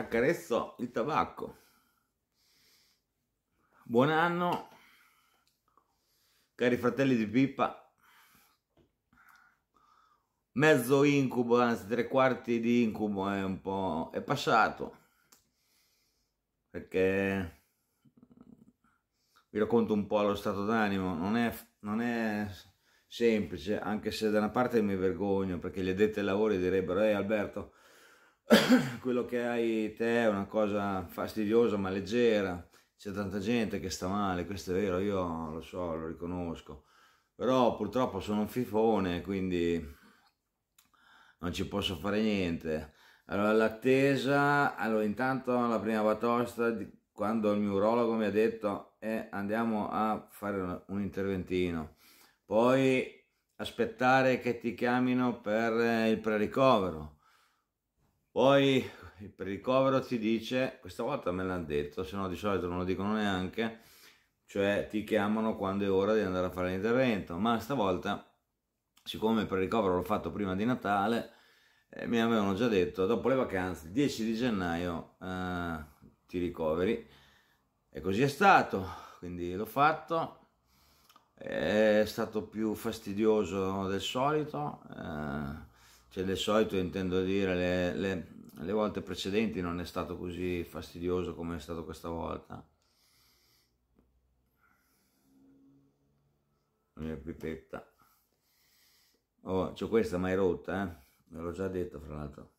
accarezzo il tabacco. Buon anno, cari fratelli di pipa Mezzo incubo, anzi tre quarti di incubo è un po'... è passato. Perché mm, vi racconto un po' lo stato d'animo. Non è, non è semplice, anche se da una parte mi vergogno perché gli addetti ai lavori direbbero «Ehi Alberto, quello che hai te è una cosa fastidiosa ma leggera, c'è tanta gente che sta male, questo è vero, io lo so, lo riconosco, però purtroppo sono un fifone, quindi non ci posso fare niente. Allora l'attesa, allora intanto la prima batosta, quando il mio urologo mi ha detto eh, andiamo a fare un interventino, poi aspettare che ti chiamino per eh, il pre-ricovero, poi per il ricovero ti dice, questa volta me l'hanno detto, se no di solito non lo dicono neanche, cioè ti chiamano quando è ora di andare a fare l'intervento, ma stavolta, siccome per il ricovero l'ho fatto prima di Natale, eh, mi avevano già detto, dopo le vacanze, il 10 di gennaio eh, ti ricoveri, e così è stato, quindi l'ho fatto, è stato più fastidioso del solito. Eh, cioè del solito intendo dire le, le, le, volte precedenti non è stato così fastidioso come è stato questa volta la mia pipetta oh c'ho questa mai rotta eh ve l'ho già detto fra l'altro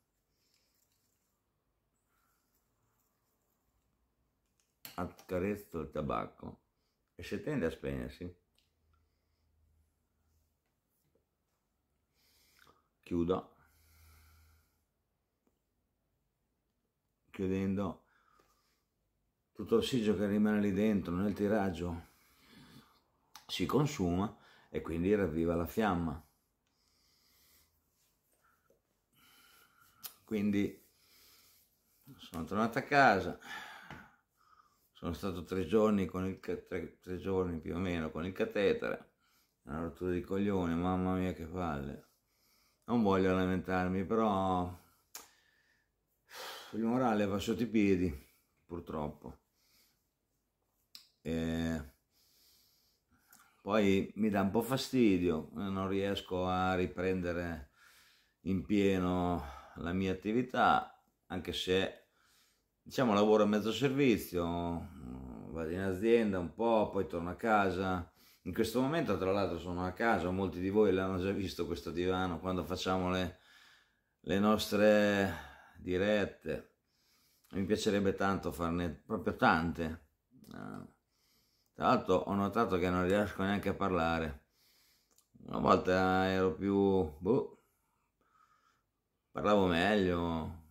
accarezzo il tabacco e si tende a spegnersi chiudo chiudendo tutto l'ossigeno che rimane lì dentro nel tiraggio si consuma e quindi ravviva la fiamma quindi sono tornato a casa sono stato tre giorni, con il, tre, tre giorni più o meno con il catetere una rottura di coglione mamma mia che palle non voglio lamentarmi, però il morale va sotto i piedi, purtroppo. E poi mi dà un po' fastidio, eh, non riesco a riprendere in pieno la mia attività, anche se diciamo lavoro a mezzo servizio, vado in azienda un po', poi torno a casa, in questo momento, tra l'altro, sono a casa, molti di voi l'hanno già visto questo divano quando facciamo le, le nostre dirette. Mi piacerebbe tanto farne proprio tante. Ah. Tra l'altro ho notato che non riesco neanche a parlare. Una volta ero più... Boh, parlavo meglio,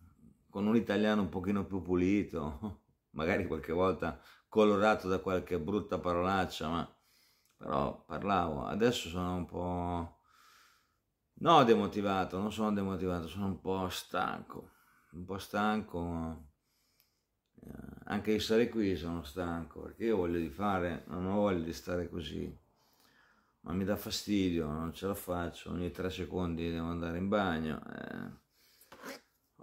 con un italiano un pochino più pulito, magari qualche volta colorato da qualche brutta parolaccia, ma però parlavo, adesso sono un po'... No, demotivato, non sono demotivato, sono un po' stanco, un po' stanco. Eh, anche di stare qui sono stanco, perché io voglio di fare, non ho voglia di stare così. Ma mi dà fastidio, non ce la faccio, ogni tre secondi devo andare in bagno. Eh.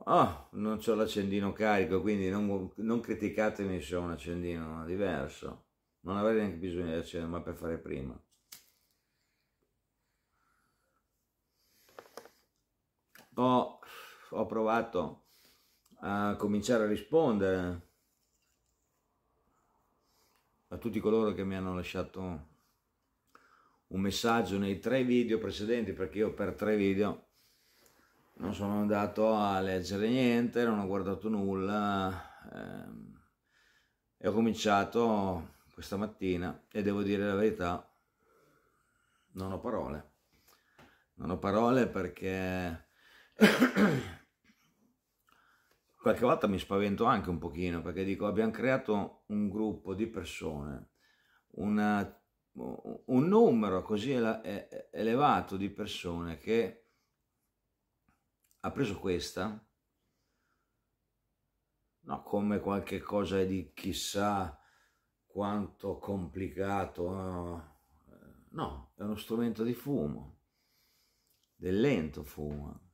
Oh, non ho l'accendino carico, quindi non, non criticatemi se ho un accendino diverso non avrei neanche bisogno di essere ma per fare prima ho, ho provato a cominciare a rispondere a tutti coloro che mi hanno lasciato un messaggio nei tre video precedenti perché io per tre video non sono andato a leggere niente non ho guardato nulla ehm, e ho cominciato questa mattina e devo dire la verità, non ho parole. Non ho parole perché qualche volta mi spavento anche un pochino perché dico abbiamo creato un gruppo di persone, una, un numero così elevato di persone che ha preso questa no, come qualche cosa di chissà quanto complicato. Eh, no, è uno strumento di fumo, del lento fumo.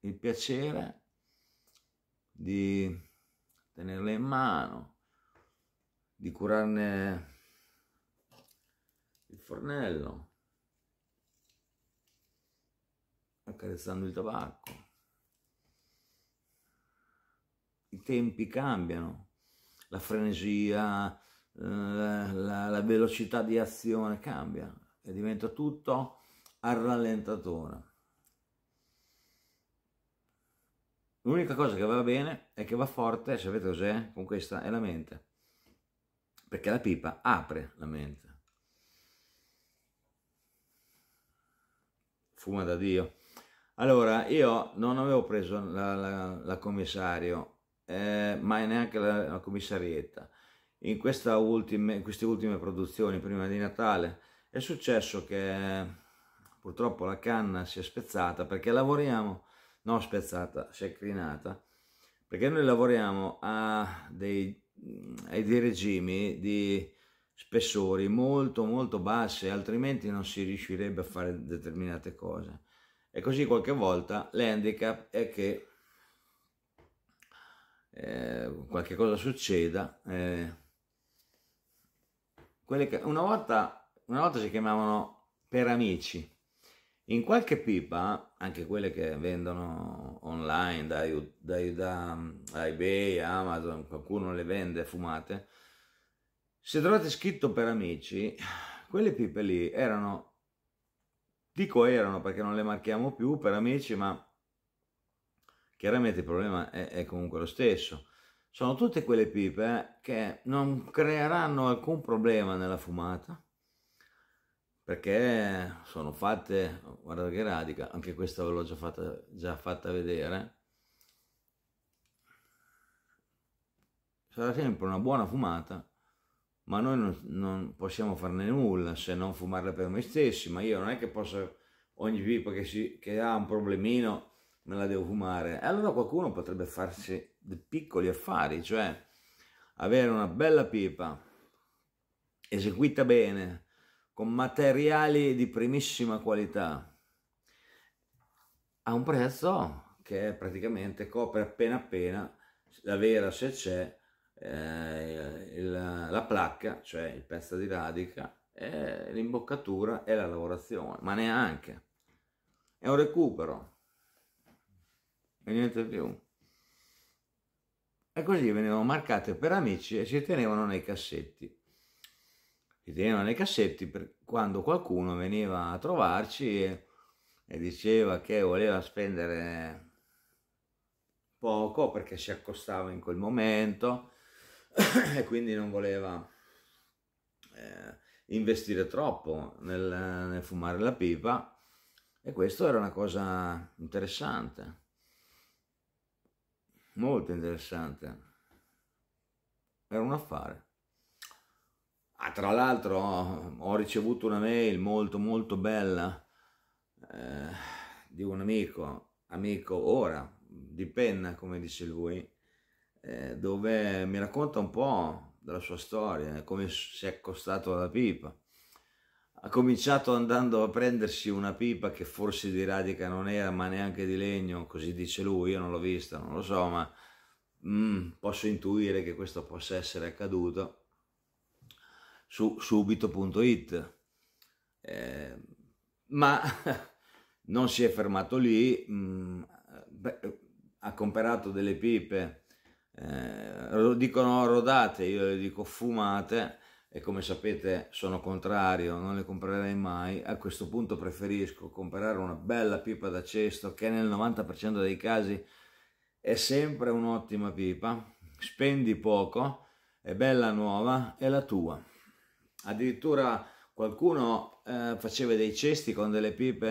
Il piacere di tenerle in mano, di curarne il fornello, accarezzando il tabacco i tempi cambiano, la frenesia, la, eh, la, la velocità di azione cambia e diventa tutto al rallentatore. L'unica cosa che va bene è che va forte, sapete cos'è? Con questa è la mente. Perché la pipa apre la mente. Fuma da Dio. Allora, io non avevo preso la, la, la commissario eh, ma neanche la, la commissarietta. In, ultime, in, queste ultime produzioni, prima di Natale, è successo che purtroppo la canna si è spezzata perché lavoriamo, no spezzata, si è crinata, perché noi lavoriamo a dei, a dei regimi di spessori molto molto basse, altrimenti non si riuscirebbe a fare determinate cose. E così qualche volta l'handicap è che eh, qualche cosa succeda. Eh, che, una, volta, una volta si chiamavano per amici. In qualche pipa, anche quelle che vendono online da, da, da, mm, da eBay, Amazon, qualcuno le vende fumate, se trovate scritto per amici, quelle pipe lì erano, dico erano perché non le marchiamo più per amici, ma chiaramente il problema è, è comunque lo stesso. Sono tutte quelle pipe eh, che non creeranno alcun problema nella fumata perché sono fatte, guardate che radica, anche questa ve l'ho già fatta, già fatta vedere. Sarà sempre una buona fumata, ma noi non, non, possiamo farne nulla se non fumarla per noi stessi, ma io non è che posso, ogni pipa che, si, che ha un problemino me la devo fumare. E allora qualcuno potrebbe farsi dei piccoli affari, cioè avere una bella pipa eseguita bene, con materiali di primissima qualità, a un prezzo che praticamente copre appena appena la vera se c'è eh, il, la placca, cioè il pezzo di radica, l'imboccatura e la lavorazione, ma neanche. È un recupero e niente più. E così venivano marcate per amici e si tenevano nei cassetti. Si tenevano nei cassetti per quando qualcuno veniva a trovarci e, e diceva che voleva spendere poco perché si accostava in quel momento e quindi non voleva eh, investire troppo nel, nel fumare la pipa e questo era una cosa interessante molto interessante. Era un affare. Ah, tra l'altro ho, ricevuto una mail molto molto bella eh, di un amico, amico ora, di penna come dice lui, eh, dove mi racconta un po' della sua storia, come si è accostato alla pipa ha cominciato andando a prendersi una pipa che forse di radica non era, ma neanche di legno, così dice lui, io non l'ho vista, non lo so, ma mm, posso intuire che questo possa essere accaduto su subito.it. Eh, ma non si è fermato lì, mh, mm, beh, ha comprato delle pipe, eh, dicono rodate, io le dico fumate, e come sapete sono contrario, non le comprerei mai, a questo punto preferisco comprare una bella pipa da cesto che nel 90% dei casi è sempre un'ottima pipa, spendi poco, è bella nuova, è la tua. Addirittura qualcuno eh, faceva dei cesti con delle pipe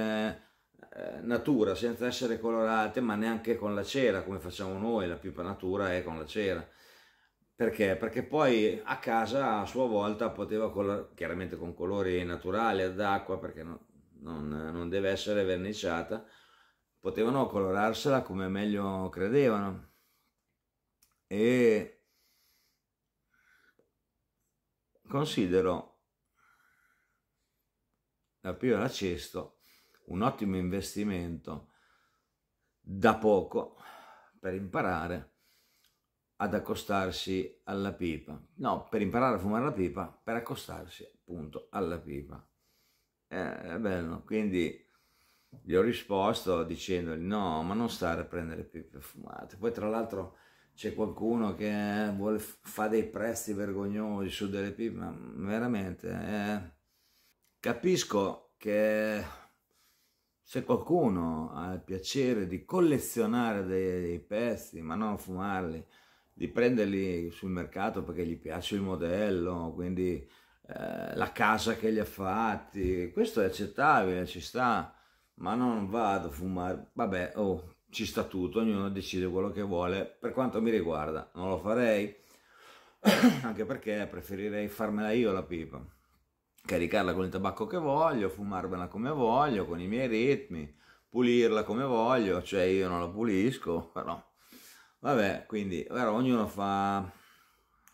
eh, natura senza essere colorate ma neanche con la cera come facciamo noi la pipa natura è con la cera perché? Perché poi a casa a sua volta poteva, color- chiaramente con colori naturali, ad acqua, perché no, non, non deve essere verniciata, potevano colorarsela come meglio credevano. E considero la piola cesto un ottimo investimento da poco per imparare ad accostarsi alla pipa. No, per imparare a fumare la pipa, per accostarsi appunto alla pipa. Eh, è bello, quindi gli ho risposto dicendogli no, ma non stare a prendere pipe fumate. Poi tra l'altro c'è qualcuno che vuole fa dei prezzi vergognosi su delle pipe, ma veramente eh, capisco che se qualcuno ha il piacere di collezionare dei, dei pezzi, ma non fumarli, di prenderli sul mercato perché gli piace il modello, quindi eh, la casa che gli ha fatti, questo è accettabile, ci sta, ma non vado a fumare, vabbè, oh, ci sta tutto, ognuno decide quello che vuole, per quanto mi riguarda non lo farei, anche perché preferirei farmela io la pipa, caricarla con il tabacco che voglio, fumarmela come voglio, con i miei ritmi, pulirla come voglio, cioè io non la pulisco, però Vabbè, quindi però ognuno fa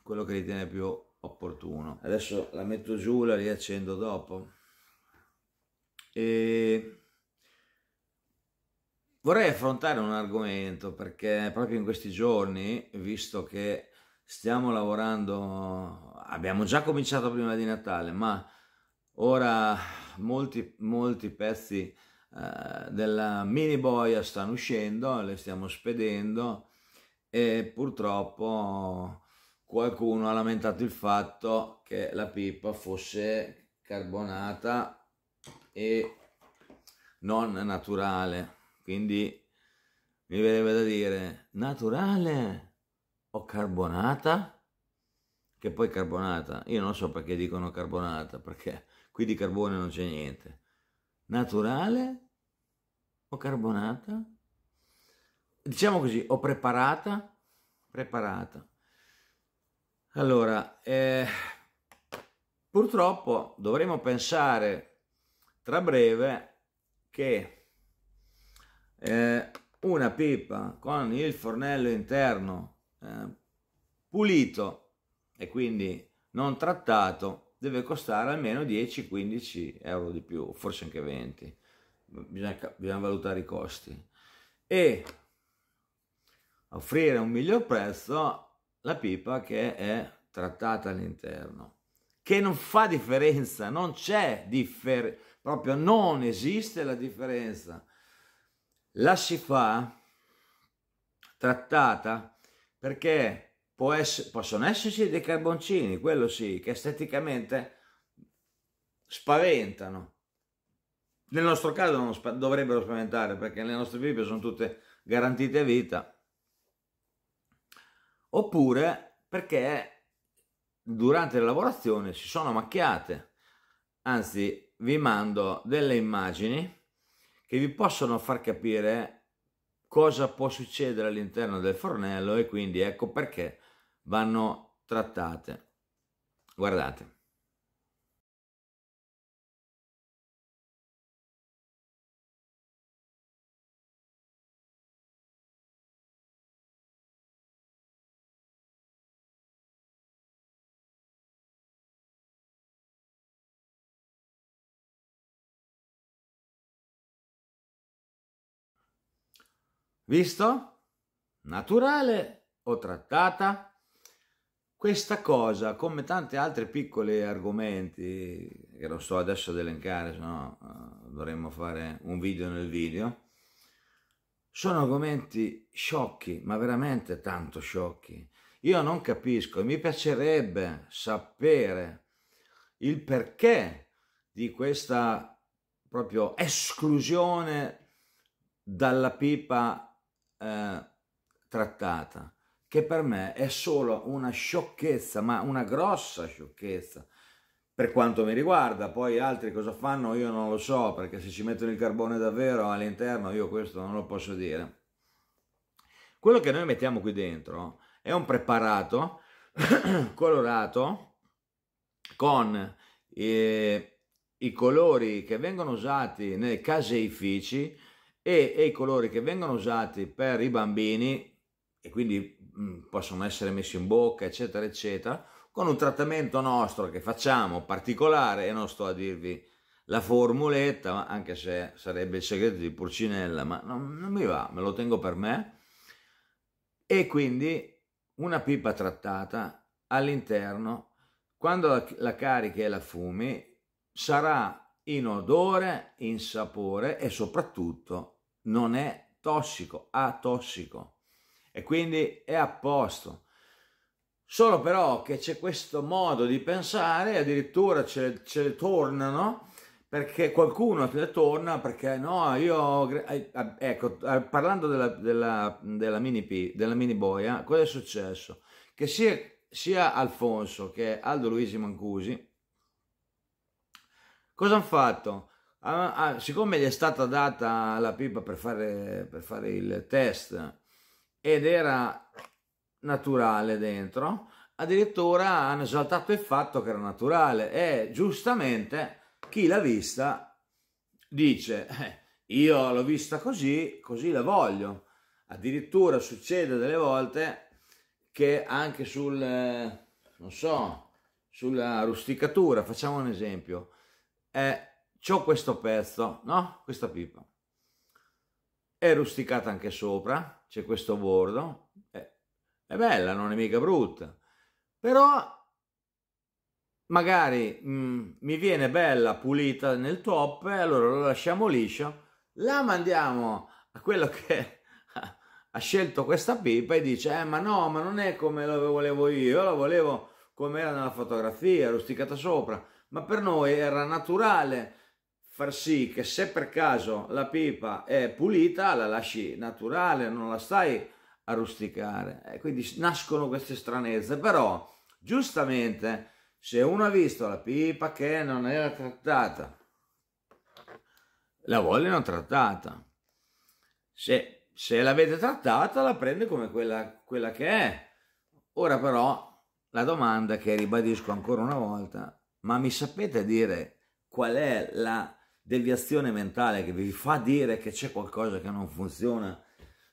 quello che ritiene più opportuno. Adesso la metto giù, la riaccendo dopo. E vorrei affrontare un argomento perché proprio in questi giorni, visto che stiamo lavorando, abbiamo già cominciato prima di Natale, ma ora molti, molti pezzi eh, della mini boia stanno uscendo, le stiamo spedendo e purtroppo qualcuno ha lamentato il fatto che la pipa fosse carbonata e non naturale quindi mi verrebbe da dire naturale o carbonata che poi carbonata io non so perché dicono carbonata perché qui di carbone non c'è niente naturale o carbonata diciamo così, ho preparata, preparata. Allora, eh, purtroppo dovremo pensare tra breve che eh, una pipa con il fornello interno eh, pulito e quindi non trattato deve costare almeno 10-15 euro di più, forse anche 20. Bisogna, bisogna valutare i costi. E offrire un miglior prezzo la pipa che è trattata all'interno, che non fa differenza, non c'è differenza, proprio non esiste la differenza. La si fa trattata perché essere, possono esserci dei carboncini, quello sì, che esteticamente spaventano. Nel nostro caso non sp- dovrebbero spaventare perché le nostre pipe sono tutte garantite vita oppure perché durante la lavorazione si sono macchiate. Anzi, vi mando delle immagini che vi possono far capire cosa può succedere all'interno del fornello e quindi ecco perché vanno trattate. Guardate. Visto? Naturale o trattata? Questa cosa, come tanti altri piccoli argomenti, che non sto adesso ad elencare, se no eh, dovremmo fare un video nel video, sono argomenti sciocchi, ma veramente tanto sciocchi. Io non capisco e mi piacerebbe sapere il perché di questa proprio esclusione dalla pipa eh, trattata, che per me è solo una sciocchezza, ma una grossa sciocchezza, per quanto mi riguarda, poi altri cosa fanno io non lo so, perché se ci mettono il carbone davvero all'interno io questo non lo posso dire. Quello che noi mettiamo qui dentro è un preparato colorato con eh, i colori che vengono usati nei caseifici e, e i colori che vengono usati per i bambini e quindi mh, mm, possono essere messi in bocca eccetera eccetera con un trattamento nostro che facciamo particolare e non sto a dirvi la formuletta anche se sarebbe il segreto di Pulcinella ma non, non mi va me lo tengo per me e quindi una pipa trattata all'interno quando la, la carichi e la fumi sarà in odore, in sapore e soprattutto non è tossico, atossico e quindi è a posto. Solo però che c'è questo modo di pensare, addirittura ce le, ce le tornano perché qualcuno te le torna perché no, io ecco, parlando della, della, della mini, P, della mini boia, cosa è successo? Che sia, sia Alfonso che Aldo Luigi Mancusi cosa hanno fatto? Ah, ah, siccome gli è stata data la pipa per fare, per fare il test ed era naturale dentro, addirittura hanno esaltato il fatto che era naturale e giustamente chi l'ha vista dice eh, io l'ho vista così, così la voglio. Addirittura succede delle volte che anche sul, non so, sulla rusticatura, facciamo un esempio, eh, c'ho questo pezzo, no? Questa pipa. È rusticata anche sopra, c'è questo bordo, è bella, non è mica brutta, però magari mh, mm, mi viene bella pulita nel top, allora lo lasciamo liscio, la mandiamo a quello che ha scelto questa pipa e dice eh ma no, ma non è come lo volevo io la volevo come era nella fotografia, rusticata sopra, ma per noi era naturale, far sì che se per caso la pipa è pulita la lasci naturale, non la stai a rusticare. E quindi nascono queste stranezze, però giustamente se uno ha visto la pipa che non era trattata, la vogliono trattata. Se, se l'avete trattata la prende come quella, quella che è. Ora però la domanda che ribadisco ancora una volta, ma mi sapete dire qual è la deviazione mentale che vi fa dire che c'è qualcosa che non funziona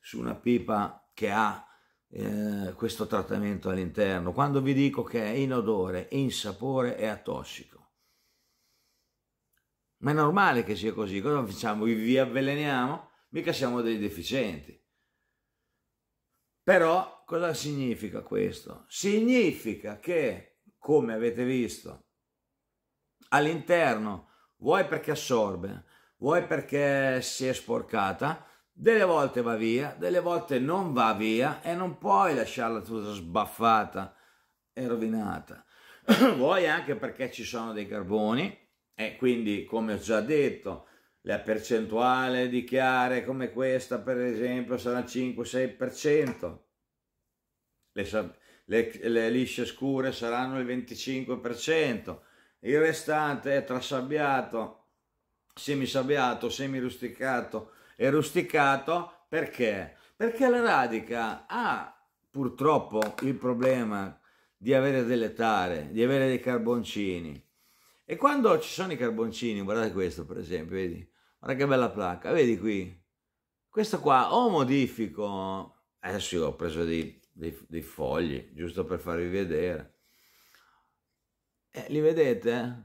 su una pipa che ha eh, questo trattamento all'interno, quando vi dico che è inodore, insapore e atossico. Ma è normale che sia così, cosa facciamo? Vi avveleniamo? Mica siamo dei deficienti. Però cosa significa questo? Significa che, come avete visto, all'interno vuoi perché assorbe, vuoi perché si è sporcata, delle volte va via, delle volte non va via e non puoi lasciarla tutta sbaffata e rovinata. vuoi anche perché ci sono dei carboni e quindi, come ho già detto, la percentuale di chiare come questa, per esempio, sarà 5-6%. Le, le, le lisce scure saranno il 25% il restante è tra sabbiato, semisabbiato, semirusticato e rusticato perché? Perché la radica ha purtroppo il problema di avere delle tare, di avere dei carboncini. E quando ci sono i carboncini, guardate questo per esempio, vedi? Guarda che bella placca, vedi qui? Questo qua o modifico, adesso io ho preso dei, dei, dei fogli, giusto per farvi vedere, eh, li vedete?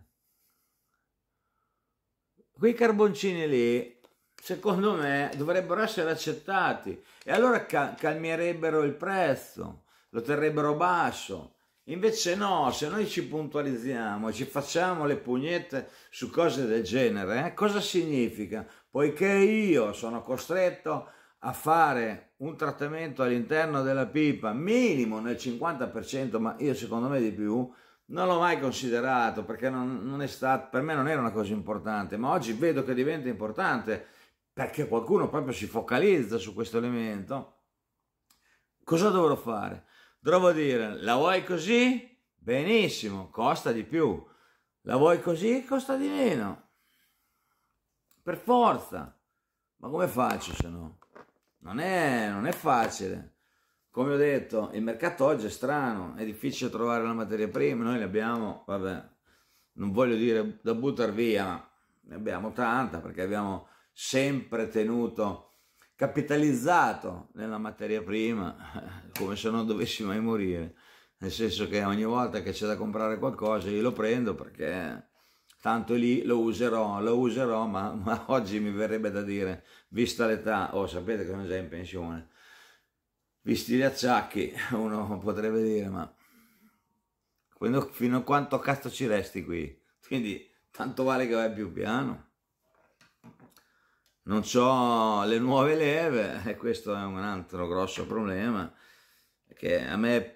Quei carboncini lì, secondo me, dovrebbero essere accettati e allora cal calmierebbero il prezzo, lo terrebbero basso. Invece no, se noi ci puntualizziamo, ci facciamo le pugnette su cose del genere, eh, cosa significa? Poiché io sono costretto a fare un trattamento all'interno della pipa minimo nel 50%, ma io secondo me di più, non l'ho mai considerato perché non, non stato, per me non era una cosa importante, ma oggi vedo che diventa importante perché qualcuno proprio si focalizza su questo elemento. Cosa dovrò fare? Dovrò dire, la vuoi così? Benissimo, costa di più. La vuoi così? Costa di meno. Per forza. Ma come faccio se no? Non è, non è facile come ho detto, il mercato oggi è strano, è difficile trovare la materia prima, noi ne abbiamo, vabbè, non voglio dire da buttare via, ma ne abbiamo tanta perché abbiamo sempre tenuto capitalizzato nella materia prima come se non dovessi mai morire nel senso che ogni volta che c'è da comprare qualcosa io lo prendo perché tanto lì lo userò lo userò ma, ma oggi mi verrebbe da dire vista l'età o oh, sapete che sono già in pensione visti gli acciacchi, uno potrebbe dire, ma quando, fino a quanto cazzo ci resti qui? Quindi tanto vale che vai più piano. Non ho le nuove leve e questo è un altro grosso problema che a me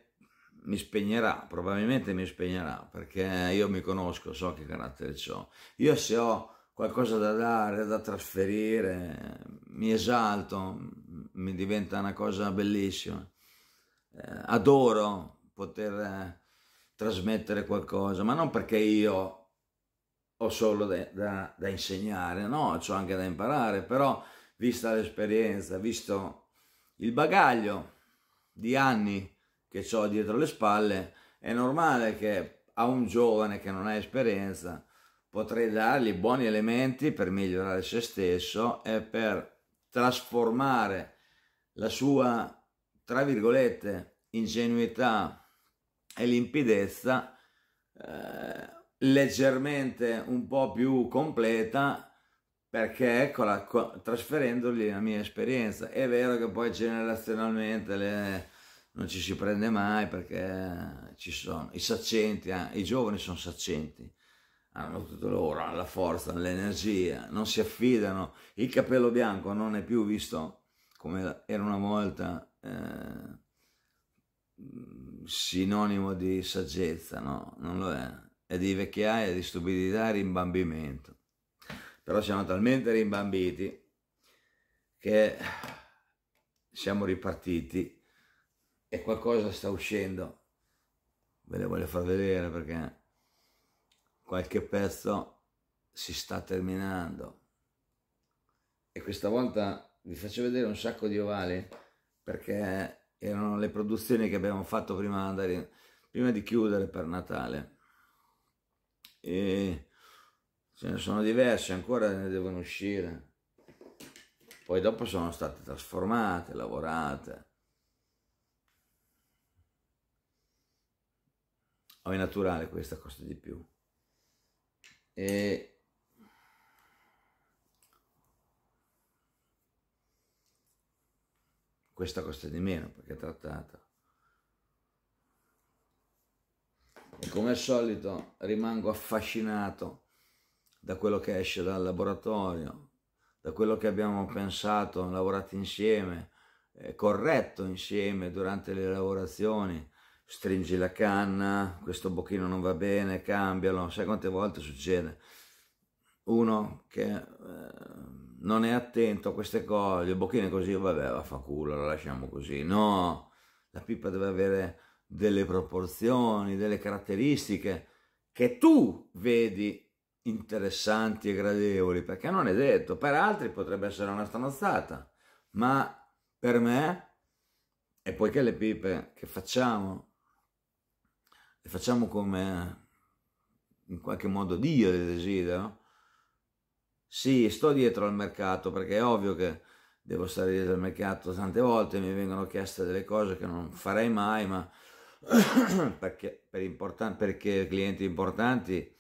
mi spegnerà, probabilmente mi spegnerà perché io mi conosco, so che carattere ho. Io se ho qualcosa da dare, da trasferire, mi esalto, mi diventa una cosa bellissima. Eh, adoro poter eh, trasmettere qualcosa, ma non perché io ho solo de, da, da, insegnare, no, ho anche da imparare, però vista l'esperienza, visto il bagaglio di anni che ho dietro le spalle, è normale che a un giovane che non ha esperienza potrei dargli buoni elementi per migliorare se stesso e per trasformare la sua, tra virgolette, ingenuità e limpidezza eh, leggermente un po' più completa perché eccola, trasferendogli la mia esperienza. È vero che poi generazionalmente le, non ci si prende mai perché ci sono i saccenti, eh, i giovani sono saccenti hanno tutto loro, hanno la forza, l'energia, non si affidano, il capello bianco non è più visto come era una volta eh, sinonimo di saggezza, no, non lo è, è di vecchiaia, di stupidità e rimbambimento. Però siamo talmente rimbambiti che siamo ripartiti e qualcosa sta uscendo. Ve le voglio far vedere perché qualche pezzo si sta terminando e questa volta vi faccio vedere un sacco di ovali perché erano le produzioni che abbiamo fatto prima, andare, prima di chiudere per Natale e ce ne sono diverse ancora ne devono uscire poi dopo sono state trasformate, lavorate. O è naturale questa costa di più. E... Questa costa di meno perché è trattata. E come al solito rimango affascinato da quello che esce dal laboratorio, da quello che abbiamo pensato, lavorato insieme, eh, corretto insieme durante le lavorazioni, stringi la canna, questo bocchino non va bene, cambialo, sai quante volte succede? Uno che eh, non è attento a queste cose, il bocchino è così, vabbè, va fa culo, lo lasciamo così. No, la pipa deve avere delle proporzioni, delle caratteristiche che tu vedi interessanti e gradevoli, perché non è detto, per altri potrebbe essere una stanozzata, ma per me, e poiché le pipe che facciamo e facciamo come eh, in qualche modo Dio le desidera. sì, sto dietro al mercato perché è ovvio che devo stare dietro al mercato tante volte, mi vengono chieste delle cose che non farei mai, ma perché, per important- perché clienti importanti eh,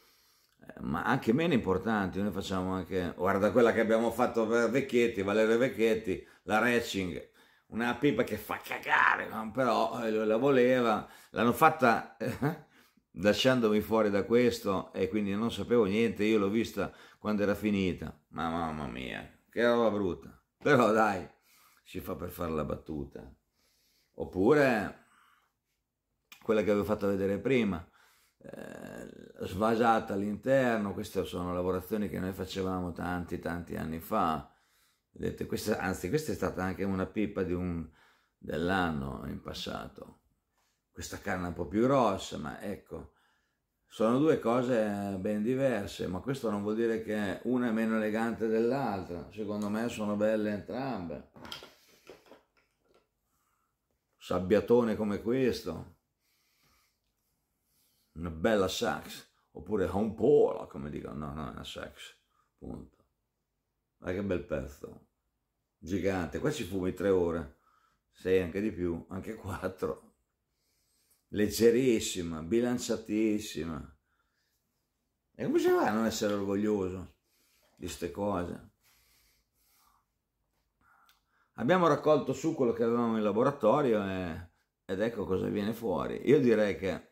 ma anche meno importanti, noi facciamo anche, guarda quella che abbiamo fatto per Vecchietti, Valerio Vecchietti, la Racing, una pipa che fa cagare, no? però eh, la voleva, l'hanno fatta eh, lasciandomi fuori da questo e quindi non sapevo niente, io l'ho vista quando era finita, ma mamma mia, che roba brutta, però dai, si fa per fare la battuta, oppure quella che avevo fatto vedere prima, eh, svasata all'interno, queste sono lavorazioni che noi facevamo tanti tanti anni fa, Vedete, questa, anzi, questa è stata anche una pipa un, dell'anno in passato. Questa carne è un po' più grossa, ma ecco, sono due cose ben diverse, ma questo non vuol dire che una è meno elegante dell'altra. Secondo me sono belle entrambe. Sabbiatone come questo, una bella sax, oppure un pola, come dicono, no, no, è una sax, punto. Ma che bel pezzo, gigante. Qua ci fumi tre ore, sei anche di più, anche quattro. Leggerissima, bilanciatissima. E come si fa a non essere orgoglioso di queste cose? Abbiamo raccolto su quello che avevamo in laboratorio e, ed ecco cosa viene fuori. Io direi che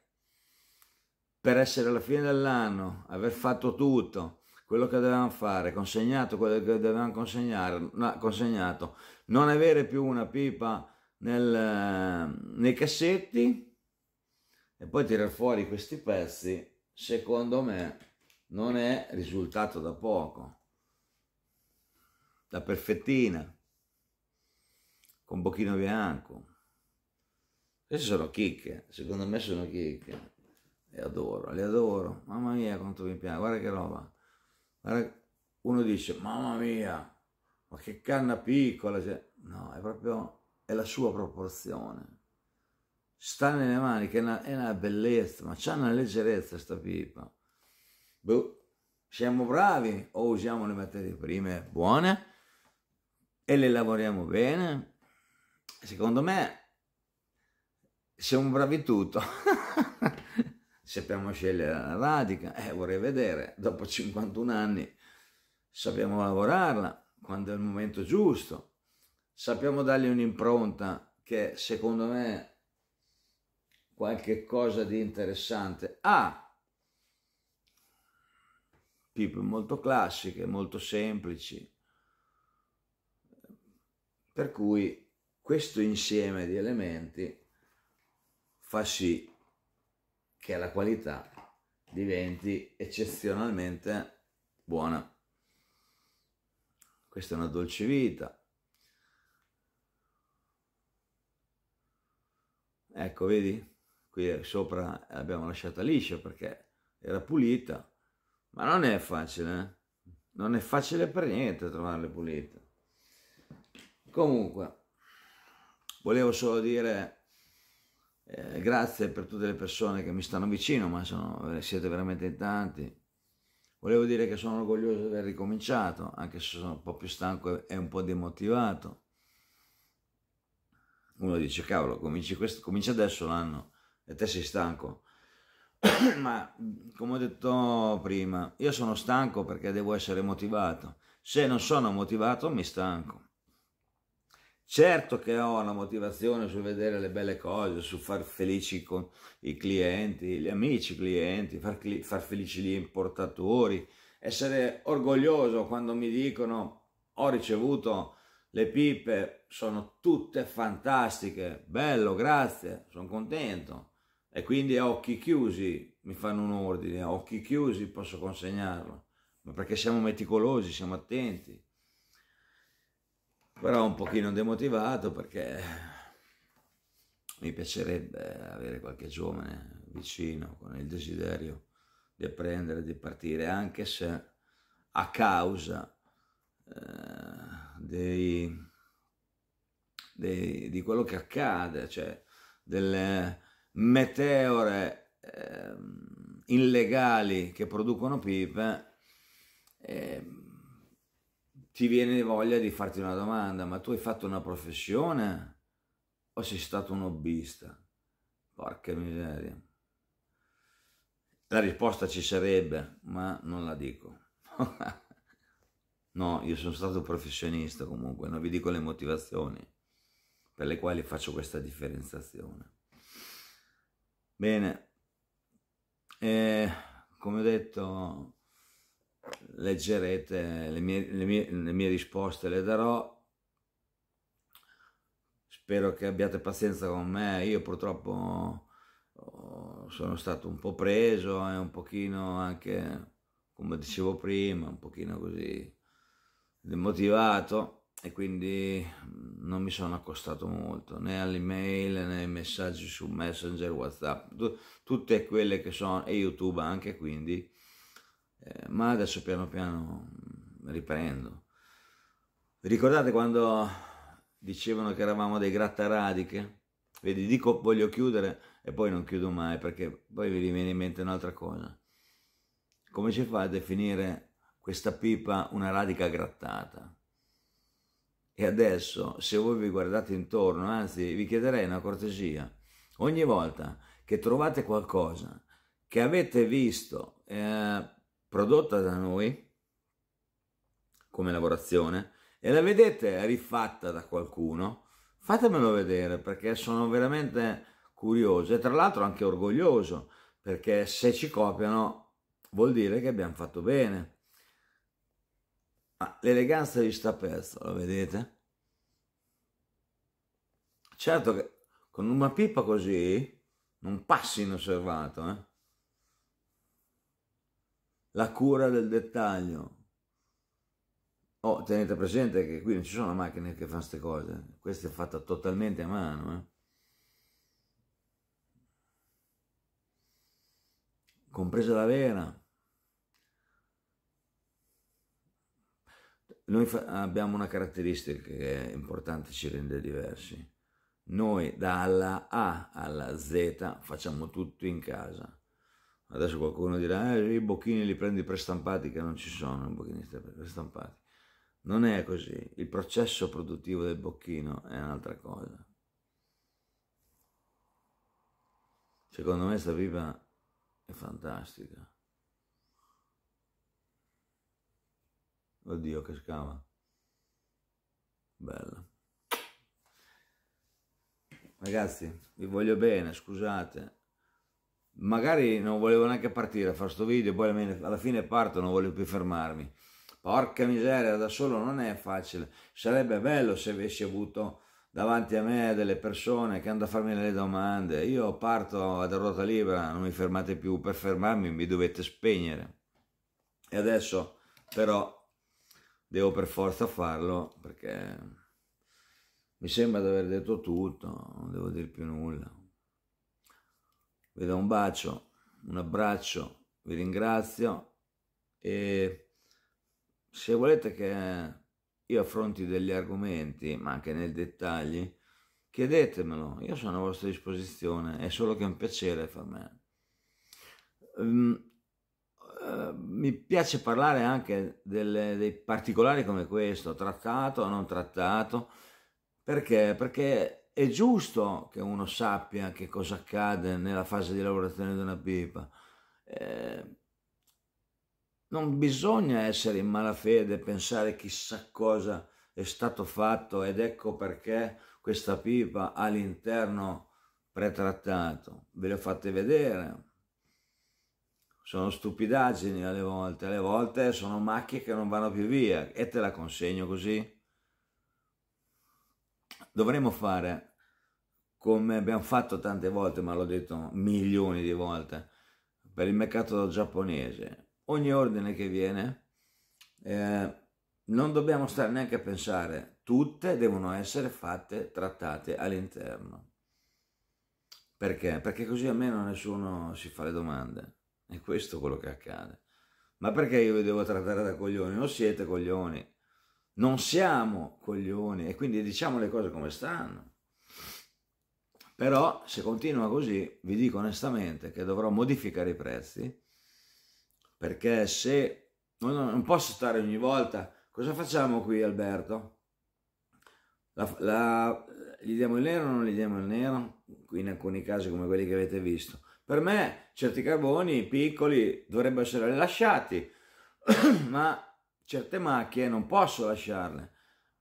per essere alla fine dell'anno, aver fatto tutto, quello che dovevano fare, consegnato quello che dovevano consegnare, no, consegnato, non avere più una pipa nel, eh, nei cassetti e poi tirar fuori questi pezzi, secondo me non è risultato da poco, da perfettina, con bocchino bianco. Queste sono chicche, secondo me sono chicche. Le adoro, le adoro. Mamma mia quanto mi piace, guarda che roba uno dice, mamma mia, ma che canna piccola. No, è proprio, è la sua proporzione. Sta nelle mani, che è una, è una bellezza, ma c'è una leggerezza sta pipa. Boh, siamo bravi o usiamo le materie prime buone e le lavoriamo bene? Secondo me siamo bravi tutto. sappiamo scegliere la radica, eh, vorrei vedere, dopo 51 anni sappiamo lavorarla quando è il momento giusto, sappiamo dargli un'impronta che secondo me qualche cosa di interessante ha. Ah, pipe molto classiche, molto semplici, per cui questo insieme di elementi fa sì che la qualità diventi eccezionalmente buona. Questa è una dolce vita. Ecco, vedi? Qui sopra l'abbiamo lasciata liscia perché era pulita, ma non è facile, eh? non è facile per niente trovarle pulite. Comunque, volevo solo dire eh, grazie per tutte le persone che mi stanno vicino, ma sono, eh, siete veramente in tanti. Volevo dire che sono orgoglioso di aver ricominciato, anche se sono un po' più stanco e un po' demotivato. Uno dice, cavolo, cominci, cominci adesso l'anno e te sei stanco. ma come ho detto prima, io sono stanco perché devo essere motivato. Se non sono motivato mi stanco. Certo che ho una motivazione sul vedere le belle cose, su far felici con i clienti, gli amici clienti, far, cli- far felici gli importatori, essere orgoglioso quando mi dicono ho ricevuto le pipe, sono tutte fantastiche, bello, grazie, sono contento. E quindi a occhi chiusi mi fanno un ordine, a occhi chiusi posso consegnarlo, ma perché siamo meticolosi, siamo attenti però un pochino demotivato perché mi piacerebbe avere qualche giovane vicino con il desiderio di apprendere, di partire, anche se a causa eh, dei, dei, di quello che accade, cioè delle meteore eh, illegali che producono pipe, eh, ti viene voglia di farti una domanda, ma tu hai fatto una professione o sei stato un hobbista? Porca miseria. La risposta ci sarebbe, ma non la dico. no, io sono stato professionista comunque, non vi dico le motivazioni per le quali faccio questa differenziazione. Bene, eh, come ho detto, leggerete le mie, le, mie, le mie, risposte, le darò. Spero che abbiate pazienza con me, io purtroppo oh, sono stato un po' preso e un pochino anche, come dicevo prima, un pochino così demotivato e quindi mm, non mi sono accostato molto né all'email né ai messaggi su Messenger, WhatsApp, tutte quelle che sono e YouTube anche quindi eh, ma adesso piano piano mm, riprendo. Vi ricordate quando dicevano che eravamo dei grattaradiche? Vedi, dico voglio chiudere e poi non chiudo mai perché poi vi viene in mente un'altra cosa. Come si fa a definire questa pipa una radica grattata? E adesso, se voi vi guardate intorno, anzi vi chiederei una cortesia, ogni volta che trovate qualcosa che avete visto, eh, prodotta da noi come lavorazione e la vedete rifatta da qualcuno, fatemelo vedere perché sono veramente curioso e tra l'altro anche orgoglioso perché se ci copiano vuol dire che abbiamo fatto bene. Ah, l'eleganza di sta pezzo, lo vedete? Certo che con una pipa così non passi inosservato, eh? la cura del dettaglio. Oh, tenete presente che qui non ci sono macchine che fanno queste cose, questa è fatta totalmente a mano. Eh. Compresa la vera. Noi abbiamo una caratteristica che è importante, ci rende diversi. Noi dalla A alla Z facciamo tutto in casa Adesso qualcuno dirà, eh, i bocchini li prendi prestampati, che non ci sono i bocchini prestampati. Non è così, il processo produttivo del bocchino è un'altra cosa. Secondo me sta pipa è fantastica. Oddio che scava. Bella. Ragazzi, vi voglio bene, scusate magari non volevo neanche partire a fare questo video, poi alla fine parto, non volevo più fermarmi. Porca miseria, da solo non è facile. Sarebbe bello se avessi avuto davanti a me delle persone che hanno a farmi le domande. Io parto ad ruota libera, non mi fermate più. Per fermarmi mi dovete spegnere. E adesso però devo per forza farlo perché mi sembra di aver detto tutto, non devo dire più nulla vi do un bacio, un abbraccio, vi ringrazio e se volete che io affronti degli argomenti, ma anche nei dettagli, chiedetemelo, io sono a vostra disposizione, è solo che è un piacere per me. Um, mi piace parlare anche delle, dei particolari come questo, trattato o non trattato, perché? Perché è giusto che uno sappia che cosa accade nella fase di lavorazione di una pipa. Eh, non bisogna essere in malafede e pensare chissà cosa è stato fatto ed ecco perché questa pipa ha l'interno pretrattato. Ve le fate vedere. Sono stupidaggini alle volte, alle volte sono macchie che non vanno più via e te la consegno così dovremmo fare come abbiamo fatto tante volte, ma l'ho detto milioni di volte, per il mercato giapponese. Ogni ordine che viene, eh, non dobbiamo stare neanche a pensare, tutte devono essere fatte, trattate all'interno. Perché? Perché così almeno nessuno si fa le domande. E questo è quello che accade. Ma perché io vi devo trattare da coglioni? Non siete coglioni non siamo coglioni e quindi diciamo le cose come stanno. Però se continua così, vi dico onestamente che dovrò modificare i prezzi, perché se no, no, non posso stare ogni volta, cosa facciamo qui Alberto? La, la, gli diamo il nero o non gli diamo il nero? Qui in alcuni casi come quelli che avete visto. Per me certi carboni piccoli dovrebbero essere lasciati, ma certe macchie non posso lasciarle,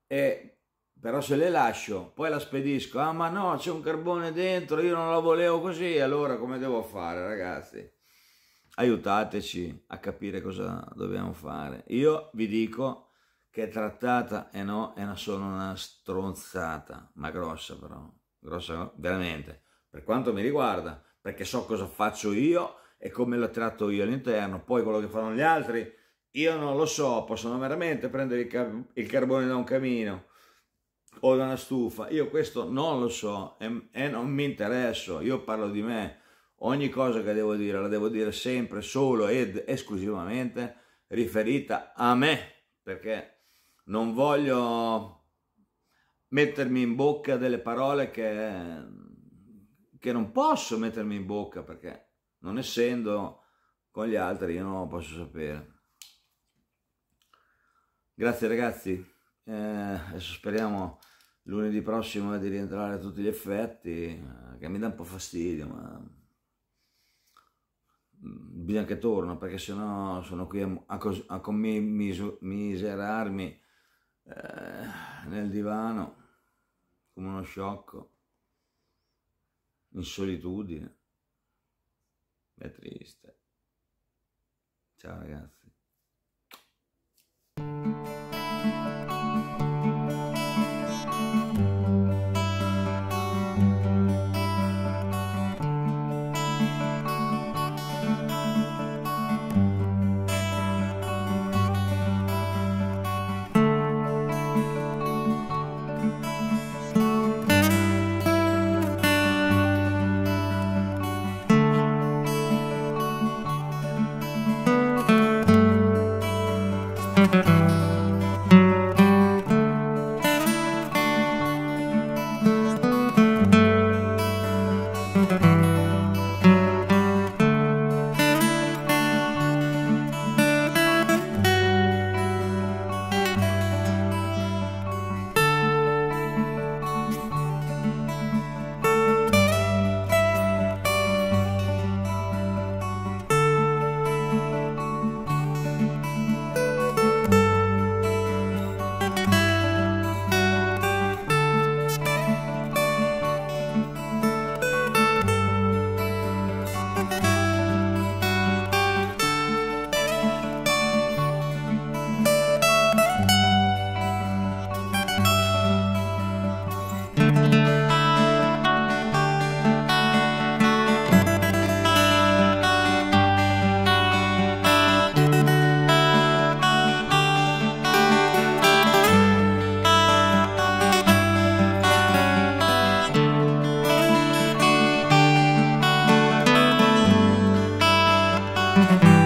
e, però se le lascio, poi la spedisco, ah ma no, c'è un carbone dentro, io non la volevo così, allora come devo fare ragazzi? Aiutateci a capire cosa dobbiamo fare. Io vi dico che trattata e no è una, solo una stronzata, ma grossa però, grossa veramente, per quanto mi riguarda, perché so cosa faccio io e come la tratto io all'interno, poi quello che fanno gli altri io non lo so, possono veramente prendere il, car il carbone da un camino o da una stufa. Io questo non lo so e, e non mi interesso, io parlo di me. Ogni cosa che devo dire la devo dire sempre, solo ed esclusivamente riferita a me, perché non voglio mettermi in bocca delle parole che, che non posso mettermi in bocca, perché non essendo con gli altri io non lo posso sapere. Grazie ragazzi, eh, adesso speriamo lunedì prossimo eh, di rientrare a tutti gli effetti, eh, che mi dà un po' fastidio, ma mm, bisogna che torno perché sennò sono qui a, a, a commiserarmi eh, nel divano come uno sciocco, in solitudine, è triste. Ciao ragazzi. Música Thank you.